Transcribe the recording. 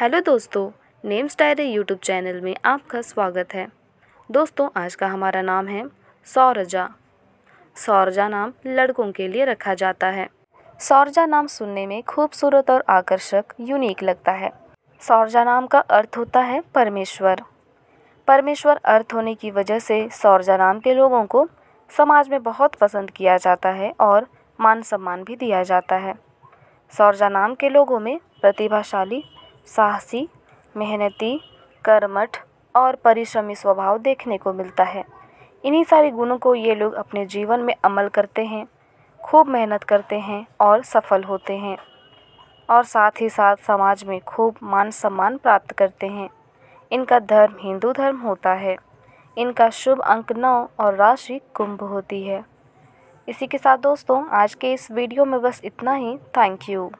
hello दोस्तों names diary YouTube channel में आपका स्वागत है दोस्तों आज का हमारा नाम है सौरजा सौरजा नाम लड़कों के लिए रखा जाता है सौरजा नाम सुनने में खूबसूरत और आकर्षक यूनिक लगता है सौरजा नाम का अर्थ होता है परमेश्वर परमेश्वर अर्थ होने की वजह से सौरजा नाम के लोगों को समाज में बहुत पसंद किया जाता है और मान सम्मान भी दिया जाता है सौरजा नाम के लोगों में प्रतिभाशाली साहसी मेहनती कर्मठ और परिश्रमी स्वभाव देखने को मिलता है इन्हीं सारे गुणों को ये लोग अपने जीवन में अमल करते हैं खूब मेहनत करते हैं और सफल होते हैं और साथ ही साथ समाज में खूब मान सम्मान प्राप्त करते हैं इनका धर्म हिंदू धर्म होता है इनका शुभ अंक नौ और राशि कुंभ होती है इसी के साथ दोस्तों आज के इस वीडियो में बस इतना ही थैंक यू